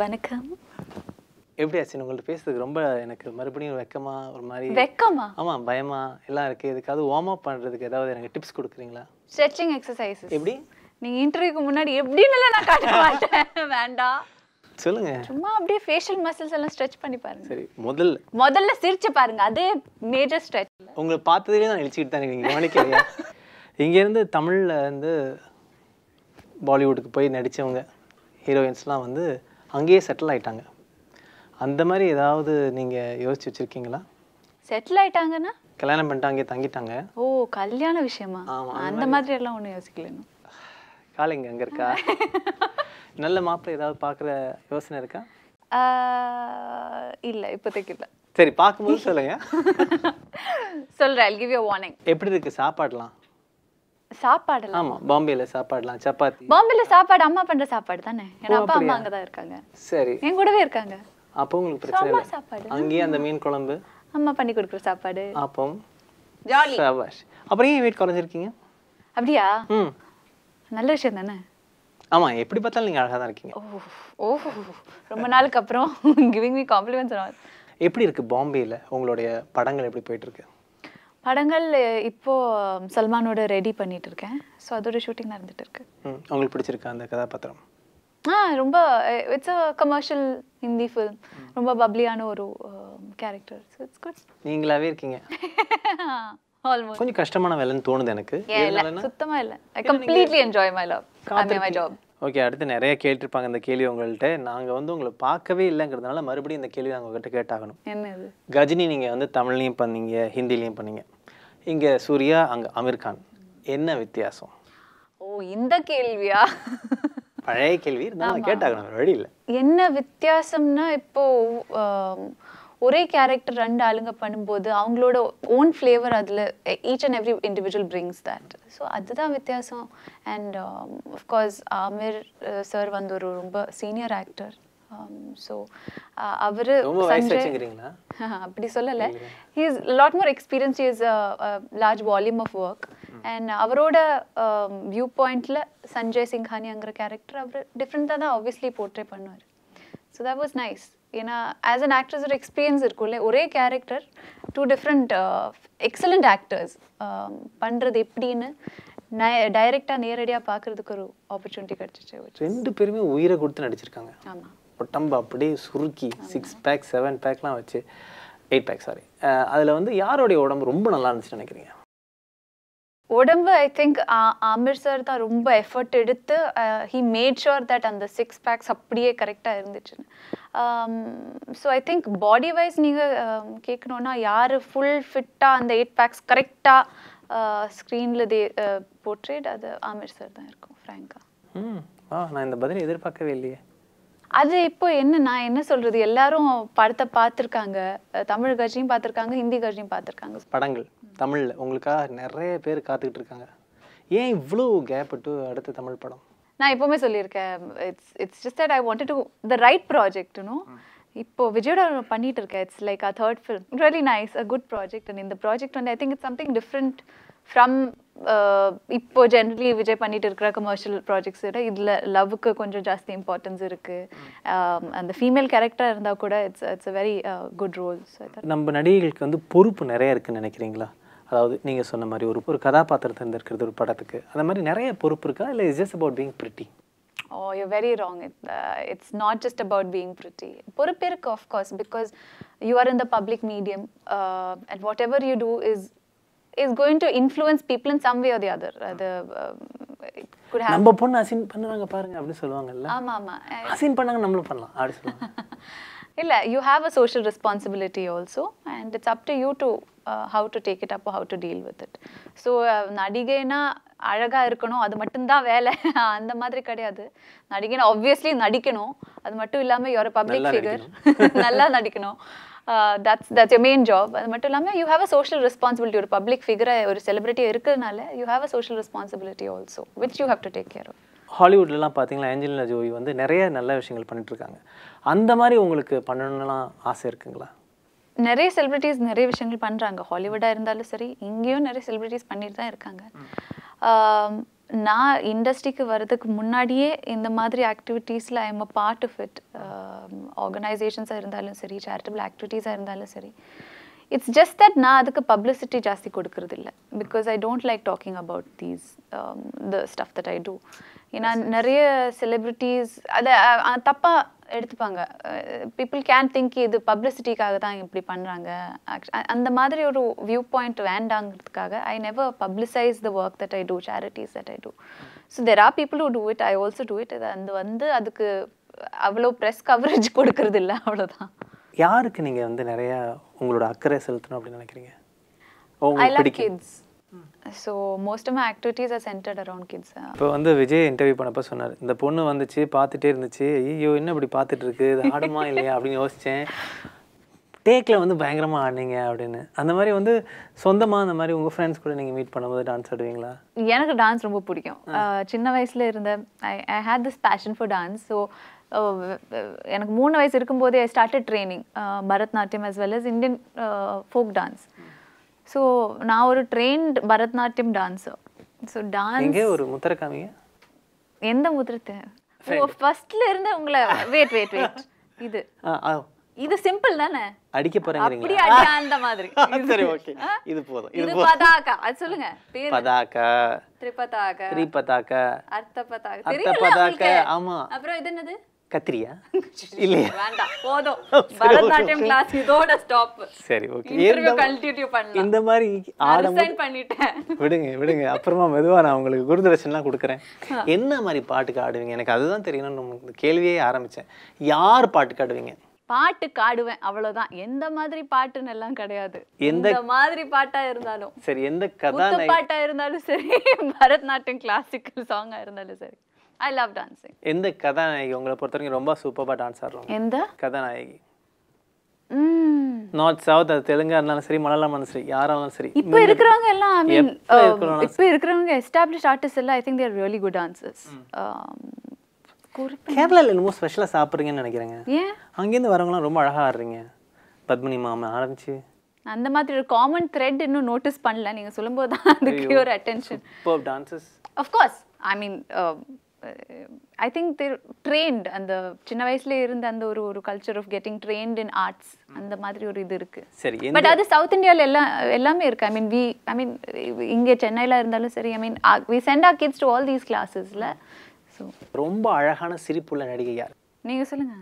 வணக்கம் எப்படி ஆச்சு உங்கள்ட்ட பேசுறதுக்கு ரொம்ப எனக்கு மறுபடியும் வெக்கமா ஒரு மாதிரி வெக்கமா ஆமா பயமா எல்லாம் இருக்கு இதுக்காவது வார்ம் அப் பண்றதுக்கு ஏதாவது எனக்கு டிப்ஸ் கொடுக்குறீங்களா ஸ்ட்ரெச்சிங் எக்ஸசைஸ் எப்படி நீங்க இன்டர்வியூக்கு முன்னாடி எப்படின்னு நான் காட்ட மாட்டேன் வேண்டாம் சொல்லுங்க சும்மா அப்படியே ஃபேஷியல் மசில்ஸ் எல்லாம் ஸ்ட்ரெச் பண்ணி பாருங்க சரி முதல்ல முதல்ல சிரிச்சு பாருங்க அதே மேஜர் ஸ்ட்ரெச் உங்களை பார்த்ததுலேயே நான் எழுச்சிட்டு தான் இருக்கீங்க கவனிக்கிறீங்க இங்கேருந்து தமிழில் வந்து பாலிவுட்டுக்கு போய் நடித்தவங்க ஹீரோயின்ஸ்லாம் வந்து அங்கேயே செட்டில் ஆகிட்டாங்க அந்த மாதிரி ஏதாவது நீங்கள் யோசிச்சு வச்சுருக்கீங்களா செட்டில் ஆயிட்டாங்கன்னா கல்யாணம் பண்ணிட்டு அங்கேயே தங்கிட்டாங்க ஓ கல்யாண விஷயமா அந்த மாதிரி எல்லாம் ஒன்றும் யோசிக்கல காலைங்க அங்கே இருக்கா நல்ல மாப்பிள்ள ஏதாவது பார்க்குற யோசனை இருக்கா இல்லை இப்போதைக்கு இல்லை சரி பார்க்கும்போது சொல்லுங்க சொல்கிறேன் எப்படி இருக்குது சாப்பாடுலாம் சாப்பாடு ஆமா பாம்பேல சாப்பாடுலாம் சப்பாத்தி பாம்பேல சாப்பாடு அம்மா பண்ற சாப்பாடு தானே ஏன்னா அப்பா அம்மா அங்க தான் இருக்காங்க சரி என் கூடவே இருக்காங்க அப்போ உங்களுக்கு பிரச்சனை இல்லை சாப்பாடு அங்கேயே அந்த மீன் குழம்பு அம்மா பண்ணி கொடுக்குற சாப்பாடு அப்பம் ஜாலி சபாஷ் அப்புறம் ஏன் வெயிட் குறைஞ்சிருக்கீங்க அப்படியா ம் நல்ல விஷயம் தானே ஆமா எப்படி பார்த்தாலும் நீங்க அழகா தான் இருக்கீங்க ஓ ரொம்ப நாளுக்கு அப்புறம் கிவிங் மீ காம்ப்ளிமெண்ட்ஸ் எப்படி இருக்கு பாம்பேல உங்களுடைய படங்கள் எப்படி போயிட்டு இருக்கு படங்கள் இப்போ சல்மானோட ரெடி பண்ணிட்டு இருக்கேன் ஸோ அதோட ஷூட்டிங் நடந்துட்டு இருக்கு உங்களுக்கு பிடிச்சிருக்கா அந்த கதாபாத்திரம் ஆ ரொம்ப it's a commercial Hindi film ரொம்ப பப்ளியான ஒரு கேரக்டர் இட்ஸ் குட் நீங்களாவே இருக்கீங்க கொஞ்சம் கஷ்டமான வேலைன்னு தோணுது எனக்கு சுத்தமாக இல்லை I completely enjoy my love my job okay அடுத்து நிறைய கேட்டிருப்பாங்க இந்த கேள்வி உங்கள்கிட்ட நாங்கள் வந்து உங்களை பார்க்கவே இல்லைங்கிறதுனால மறுபடியும் இந்த கேள்வி நாங்கள் உங்கள்கிட்ட கேட்டாகணும் என்ன கஜினி நீங்கள் வந்து தமிழ்லையும் பண்ணீங்க ஹிந்திலையும் பண்ணீங்க இங்கே சூர்யா அங்கே அமீர்கான் என்ன வித்தியாசம் ஓ இந்த கேள்வியா பழைய கேள்வி இருந்தாலும் கேட்டாங்க வழி இல்லை என்ன வித்தியாசம்னா இப்போ ஒரே கேரக்டர் ரெண்டு ஆளுங்க பண்ணும்போது அவங்களோட ஓன் ஃப்ளேவர் அதில் each and every individual brings that so அதுதான் வித்தியாசம் அண்ட் ஆஃப்கோர்ஸ் ஆமீர் சார் வந்து ஒரு ரொம்ப senior actor so um, uh, அவர் அப்படி சொல்லலை he is lot more experience is large volume of work and அவரோட வியூ um, பாயிண்டில் சஞ்சய் சிங்ஹானிங்கிற கேரக்டர் அவர் டிஃப்ரெண்ட்டாக தான் ஆப்வியஸ்லி போர்ட்ரே பண்ணுவார் ஸோ தட் வாஸ் நைஸ் ஏன்னா ஆஸ் அன் ஆக்டர்ஸ் ஒரு எக்ஸ்பீரியன்ஸ் இருக்கும்ல ஒரே character two different excellent actors பண்ணுறது எப்படின்னு டைரக்டா நேரடியா பாக்குறதுக்கு ஒரு ஆப்பர்ச்சுனிட்டி கிடச்சிச்சு ரெண்டு பேருமே உயிரை கொடுத்து நடிச்சிருக்காங்க ஆமாம் உடம்பு அப்படியே சுருக்கி சிக்ஸ் பேக் செவன் பேக்லாம் வச்சு எயிட் பேக் சாரி அதில் வந்து யாருடைய உடம்பு ரொம்ப நல்லா இருந்துச்சுன்னு நினைக்கிறீங்க உடம்பு ஐ திங்க் ஆமிர் சார் தான் ரொம்ப எஃபர்ட் எடுத்து ஹி மேட் ஷுர் தட் அந்த சிக்ஸ் பேக்ஸ் அப்படியே கரெக்டாக இருந்துச்சுன்னு so I think body wise நீங்கள் கேட்கணுன்னா யார் ஃபுல் ஃபிட்டாக அந்த எயிட் பேக்ஸ் கரெக்டாக ஸ்க்ரீனில் தே போர்ட்ரேட் அது ஆமிர் சார் தான் இருக்கும் ஃப்ரேங்காக ம் ஆ நான் இந்த பதில் எதிர்பார்க்கவே இல்லையே அது இப்போ என்ன நான் என்ன சொல்றது எல்லாரும் படத்தை பார்த்துருக்காங்க தமிழ் கட்சியும் பார்த்துருக்காங்க ஹிந்தி கட்சியும் பார்த்துருக்காங்க படங்கள் தமிழில் உங்களுக்காக நிறைய பேர் காத்துக்கிட்டு இருக்காங்க ஏன் இவ்வளோ கேப் அடுத்த தமிழ் படம் நான் எப்போவுமே சொல்லியிருக்கேன் it's it's just that I want to the right ப்ராஜெக்ட்னும் இப்போ விஜயோட பண்ணிட்டு இருக்கேன் it's like a third film really nice a good project and இந்த ப்ராஜெக்ட் வந்து I think it's something different from இப்போ ஜென்ரலி விஜய் பண்ணிட்டு இருக்கிற கமர்ஷியல் ப்ராஜெக்ட்ஸ் விட இதில் லவ்வுக்கு கொஞ்சம் ஜாஸ்தி இம்பார்ட்டன்ஸ் இருக்கு அந்த ஃபீமேல் கேரக்டராக இருந்தால் கூட it's it's a very good role நம்ம நடிகைகளுக்கு வந்து பொறுப்பு நிறைய இருக்குன்னு நினைக்கிறீங்களா அதாவது நீங்கள் சொன்ன மாதிரி ஒரு ஒரு கதாபாத்திரத்தை இருந்திருக்கிறது ஒரு படத்துக்கு அந்த மாதிரி நிறைய பொறுப்பு இருக்கா இல்லை it's just about being pretty oh you very wrong it it's not just about being pretty பொறுப்பு இருக்கு of course because you are in the public medium and whatever you do is is going to influence people in some way or the other. Uh, um, the, நம்ம பொண்ணு அசின் பண்ணுவாங்க பாருங்க அப்படின்னு சொல்லுவாங்கல்ல ஆமா ஆமா அசின் பண்ணாங்க நம்மளும் பண்ணலாம் அப்படி சொல்லுவாங்க இல்ல you have a social responsibility also and it's up to you to how to take take up how to deal with it with it uh, நடிகைனா அழகா இருக்கணும் அது மட்டும்தான் வேலை அந்த மாதிரி கிடையாது நடிகை ஆப்வியஸ்லி நடிக்கணும் அது மட்டும் இல்லாமல் யோர பப்ளிக் ஃபிகர் நல்லா நடிக்கணும் that's that's your main job அது மட்டும் இல்லாமல் you have a social responsibility ஒரு பப்ளிக் ஃபிகராக ஒரு செலிபிரிட்டியாக இருக்கிறதுனால you have a social responsibility also which you have to take care ஹாலிவுட்லாம் ஹாலிவுட்லலாம் பார்த்தீங்கன்னா ஏஞ்சலினா ஜோவி வந்து நிறைய நல்ல விஷயங்கள் பண்ணிட்டுருக்காங்க அந்த மாதிரி உங்களுக்கு பண்ணணும்லாம் ஆசை இருக்குங்களா நிறைய செலிப்ரிட்டிஸ் நிறைய விஷயங்கள் பண்ணுறாங்க ஹாலிவுட்டாக இருந்தாலும் சரி இங்கேயும் நிறைய செலிப்ரிட்டிஸ் பண்ணிட்டு தான் இருக்காங்க நான் இண்டஸ்ட்ரிக்கு வர்றதுக்கு முன்னாடியே இந்த மாதிரி ஆக்டிவிட்டீஸில் I am a part of it ஆர்கனைசேஷன்ஸாக இருந்தாலும் சரி சேரிட்டபிள் ஆக்டிவிட்டீஸாக இருந்தாலும் சரி இட்ஸ் ஜஸ்ட் தட் நான் அதுக்கு பப்ளிசிட்டி ஜாஸ்தி கொடுக்கறது இல்லை because I don't like talking about these the stuff that I do ஏன்னா நிறைய செலிப்ரிட்டிஸ் அதை தப்பாக எடுத்துப்பாங்க பீப்புள் கேன் திங்க் இது பப்ளிசிட்டிக்காக தான் இப்படி பண்ணுறாங்க அந்த மாதிரி ஒரு வியூ பாயிண்ட் வேண்டாங்கிறதுக்காக I never publicise the work that I do charities that I do so there are people who do it I also do it அது வந்து அதுக்கு அவ்வளோ ப்ரெஸ் கவரேஜ் கொடுக்கறது இல்லை அவ்வளோதான் யாருக்கு நீங்கள் வந்து நிறையா உங்களோட அக்கறை செலுத்தணும் அப்படின்னு நினைக்கிறீங்க I love kids so most of activities are centred around kids இப்போ வந்து விஜய் இன்டர்வியூ பண்ணப்போ சொன்னார் இந்த பொண்ணு வந்துச்சு பார்த்துட்டே இருந்துச்சு ஐயோ என்ன இப்படி பார்த்துட்டு இருக்கு இது ஆடுமா இல்லையா அப்படின்னு யோசித்தேன் டேக்கில் வந்து பயங்கரமாக ஆடினீங்க அப்படின்னு அந்த மாதிரி வந்து சொந்தமாக அந்த மாதிரி உங்கள் ஃப்ரெண்ட்ஸ் கூட நீங்கள் மீட் பண்ணும்போது டான்ஸ் ஆடுவீங்களா எனக்கு டான்ஸ் ரொம்ப பிடிக்கும் சின்ன வயசில் இருந்த I I had this passion for dance so எனக்கு மூணு வயசு இருக்கும்போதே I started training Bharatanatyam as well as Indian folk dance so நான் ஒரு trained Bharatanatyam dancer so dance ஒரு முத்திர எந்த முத்திரத்தை ஓ ஃபர்ஸ்ட்ல இருந்து உங்களை வெயிட் வெயிட் வெயிட் இது இது சிம்பிள் தானே அடிக்க போறேன் அப்படியே அடி அந்த மாதிரி சரி ஓகே இது போதும் இது பதாகா அது சொல்லுங்க பேர் பதாகா திரிபதாகா திரிபதாகா அர்த்தபதாகா அர்த்தபதாகா ஆமா அப்புறம் இது என்னது கத்திரியா இல்லையா வேண்டாம் போதும் பரதநாட்டியம் கிளாஸ் இதோட ஸ்டாப் சரி ஓகே இன்டர்வியூ கண்டினியூ பண்ணலாம் இந்த மாதிரி ஆடம் பண்ணிட்டேன் விடுங்க விடுங்க அப்புறமா மெதுவா நான் உங்களுக்கு குருதர்ஷன்லாம் கொடுக்கறேன் என்ன மாதிரி பாட்டு ஆடுவீங்க எனக்கு அதுதான் தெரியணும்னு உங்களுக்கு கேள்வியே ஆரம்பிச்சேன் யார் பாட்டு ஆடுவீங்க பாட்டு காடுவேன் அவ்வளவுதான் எந்த மாதிரி பாட்டுன்னு எல்லாம் கிடையாது எந்த மாதிரி பாட்டா இருந்தாலும் சரி எந்த கதை பாட்டா இருந்தாலும் சரி பரதநாட்டியம் கிளாசிக்கல் சாங்கா இருந்தாலும் சரி ஐ லவ் டான்சிங் எந்த கதாநாயகி உங்களை பொறுத்த வரைக்கும் ரொம்ப சூப்பராக டான்ஸ் ஆடுறோம் எந்த கதாநாயகி நார்த் சவுத் அது தெலுங்கா இருந்தாலும் சரி மலையாளம் இருந்தாலும் சரி யாரா இருந்தாலும் சரி இப்போ இருக்கிறவங்க எல்லாம் ஐ மீன் இப்போ இருக்கிறவங்க எஸ்டாப்ளிஷ் ஆர்டிஸ்ட் எல்லாம் I think they're really good dancers கேரளாவில் என்னமோ ஸ்பெஷலாக சாப்பிட்றீங்கன்னு நினைக்கிறேங்க ஏன் அங்கேருந்து வரவங்களாம் ரொம்ப அழகாக ஆடுறீங்க பத்மினி மாமன் ஆரம்பிச்சு அந்த மாதிரி ஒரு காமன் த்ரெட் இன்னும் நோட்டீஸ் பண்ணல நீங்கள் சொல்லும்போது தான் அதுக்கு ஒரு attention dances of course I mean I think they're trained அந்த சின்ன வயசுல இருந்த அந்த ஒரு ஒரு culture of getting trained in arts அந்த மாதிரி ஒரு இது இருக்கு சரி பட் அது சவுத் இந்தியாவில் எல்லாம் எல்லாமே இருக்கு ஐ மீன் வி ஐ மீன் இங்கே சென்னையில் இருந்தாலும் சரி I mean we send our kids to all these கிளாஸஸில் ஸோ ரொம்ப அழகான சிரிப்புள்ள நடிகை யார் நீங்கள் சொல்லுங்க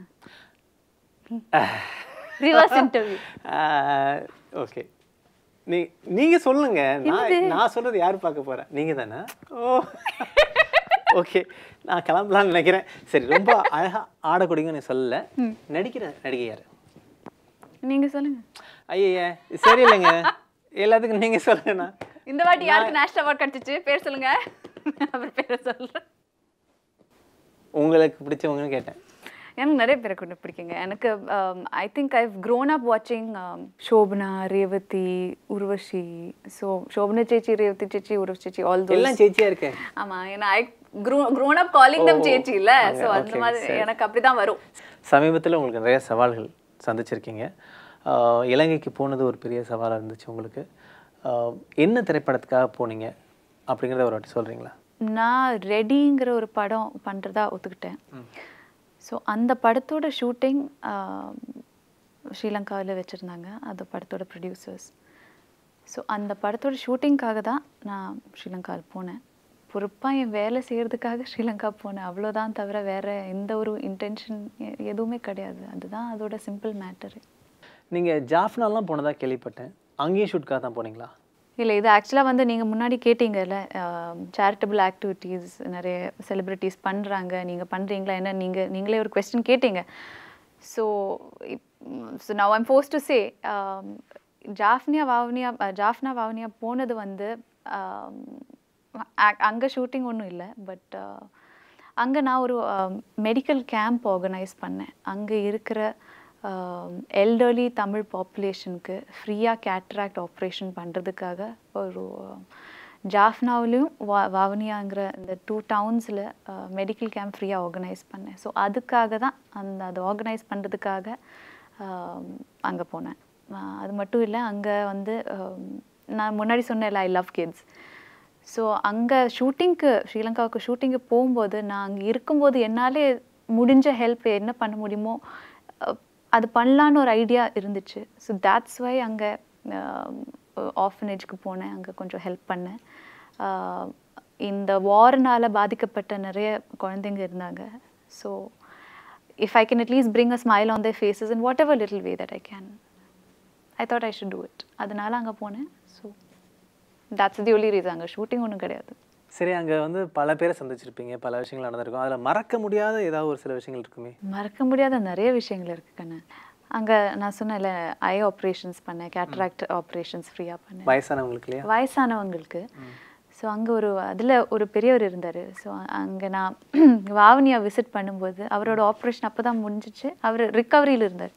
ரிவர்ஸ் இன்டர்வியூ ஓகே நீ நீங்க சொல்லுங்க நான் நான் சொல்றது யார் பார்க்க போறேன் நீங்க தானே ஓ ஓகே நான் கிளம்பலான்னு நினைக்கிறேன் சரி ரொம்ப அழகாக ஆடக்கூடியங்க சொல்லல நடிக்கிற நடிகை யார் நீங்கள் சொல்லுங்க ஐயா சரி இல்லைங்க எல்லாத்துக்கும் நீங்கள் சொல்லுங்கண்ணா இந்த வாட்டி யாருக்கு நேஷனல் அவார்ட் கிடச்சிச்சு பேர் சொல்லுங்கள் அப்புறம் பேரை சொல்கிறேன் உங்களுக்கு பிடிச்சவங்கன்னு கேட்டேன் எனக்கு நிறைய பேரை கொண்டு பிடிக்குங்க எனக்கு I think I grown up வாட்சிங் ஷோபனா ரேவதி உருவஷி ஸோ ஷோபனா சேச்சி ரேவதி சேச்சி உருவ சேச்சி ஆல் எல்லாம் சேச்சியா இருக்கு ஆமாம் ஏன்னா ஐ க்ரோன் அப் காலிங் தம் சேச்சி இல்லை ஸோ அந்த மாதிரி எனக்கு அப்படிதான் வரும் சமீபத்தில் உங்களுக்கு நிறைய சவால்கள் சந்திச்சிருக்கீங்க இலங்கைக்கு போனது ஒரு பெரிய சவாலாக இருந்துச்சு உங்களுக்கு என்ன திரைப்படத்துக்காக போனீங்க அப்படிங்கிறத ஒரு வாட்டி சொல்கிறீங்களா நான் ரெடிங்கிற ஒரு படம் பண்ணுறதா ஒத்துக்கிட்டேன் ஸோ அந்த படத்தோட ஷூட்டிங் ஸ்ரீலங்காவில் வச்சுருந்தாங்க அந்த படத்தோட ப்ரொடியூசர்ஸ் ஸோ அந்த படத்தோட ஷூட்டிங்க்காக தான் நான் ஸ்ரீலங்காவில் போனேன் பொறுப்பாக என் வேலை செய்கிறதுக்காக ஸ்ரீலங்கா போனேன் அவ்வளோதான் தவிர வேறு எந்த ஒரு இன்டென்ஷன் எதுவுமே கிடையாது அதுதான் அதோட சிம்பிள் மேட்டரு நீங்கள் ஜாஃப்னாலாம் போனதாக கேள்விப்பட்டேன் அங்கேயும் ஷூட்காக தான் போனீங்களா இல்லை இது ஆக்சுவலாக வந்து நீங்கள் முன்னாடி கேட்டீங்கல்ல சேரிட்டபிள் ஆக்டிவிட்டீஸ் நிறைய செலிப்ரிட்டிஸ் பண்ணுறாங்க நீங்கள் பண்ணுறீங்களா என்ன நீங்கள் நீங்களே ஒரு கொஸ்டின் கேட்டீங்க so so now I'm force to say ஜாஃப்னியா வாவ்னியா ஜாஃப்னா வாவ்னியா போனது வந்து அங்கே ஷூட்டிங் ஒன்றும் இல்லை பட் அங்கே நான் ஒரு மெடிக்கல் கேம்ப் ஆர்கனைஸ் பண்ணேன் அங்கே இருக்கிற எல்டர்லி தமிழ் பாப்புலேஷனுக்கு ஃப்ரீயாக கேட்ராக்ட் ஆப்ரேஷன் பண்ணுறதுக்காக ஒரு ஜாஃப்னாவிலையும் வா வாவனியாங்கிற இந்த டூ டவுன்ஸில் மெடிக்கல் கேம்ப் ஃப்ரீயாக ஆர்கனைஸ் பண்ணேன் ஸோ அதுக்காக தான் அந்த அதை ஆர்கனைஸ் பண்ணுறதுக்காக அங்கே போனேன் அது மட்டும் இல்லை அங்கே வந்து நான் முன்னாடி இல்லை ஐ லவ் கிட்ஸ் ஸோ அங்கே ஷூட்டிங்க்கு ஸ்ரீலங்காவுக்கு ஷூட்டிங்க்கு போகும்போது நான் அங்கே இருக்கும்போது என்னாலே முடிஞ்ச ஹெல்ப் என்ன பண்ண முடியுமோ அது பண்ணலான்னு ஒரு ஐடியா இருந்துச்சு ஸோ தேட்ஸ் வை அங்கே ஆஃபனேஜ்க்கு போனேன் அங்கே கொஞ்சம் ஹெல்ப் பண்ணேன் um, இந்த வாரனால் பாதிக்கப்பட்ட நிறைய குழந்தைங்க இருந்தாங்க so if I can at least bring a smile on the faces in whatever little way that I can I thought I should do it அதனால் அங்கே போனேன் ஸோ தட்ஸ் தி ஒலி ரீசன் அங்கே ஷூட்டிங் ஒன்றும் கிடையாது சரி அங்கே வந்து பல பேரை சந்திச்சிருப்பீங்க பல விஷயங்கள் நடந்திருக்கும் அதில் மறக்க முடியாத ஏதாவது ஒரு சில விஷயங்கள் இருக்குமே மறக்க முடியாத நிறைய விஷயங்கள் இருக்கு கண்ணு அங்கே நான் இல்லை ஐ ஆப்ரேஷன்ஸ் பண்ணேன் கேட்ராக்ட் ஆப்ரேஷன்ஸ் ஃப்ரீயாக பண்ணேன் வயசானவங்களுக்கு இல்லையா வயசானவங்களுக்கு ஸோ அங்கே ஒரு அதில் ஒரு பெரியவர் இருந்தார் ஸோ அங்கே நான் வாவனியா விசிட் பண்ணும்போது அவரோட ஆப்ரேஷன் அப்போ தான் முடிஞ்சிச்சு அவர் ரிக்கவரியில் இருந்தார்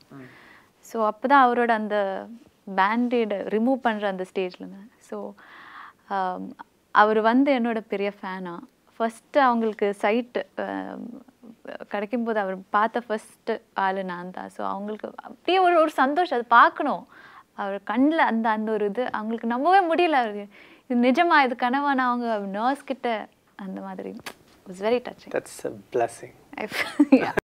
ஸோ அப்போ தான் அவரோட அந்த பேண்டேடை ரிமூவ் பண்ணுற அந்த ஸ்டேஜில் இருந்தேன் ஸோ um, அவர் வந்து என்னோட பெரிய ஃபேனாக ஃபஸ்ட்டு அவங்களுக்கு சைட்டு கிடைக்கும்போது அவர் பார்த்த ஃபஸ்ட்டு ஆள் நான் தான் ஸோ அவங்களுக்கு அப்படியே ஒரு ஒரு சந்தோஷம் அது பார்க்கணும் அவர் கண்ணில் அந்த அந்த ஒரு இது அவங்களுக்கு நம்பவே முடியல அவர் இது நிஜமா இது கனவான அவங்க நர்ஸ் கிட்ட அந்த மாதிரி it's very touching that's a blessing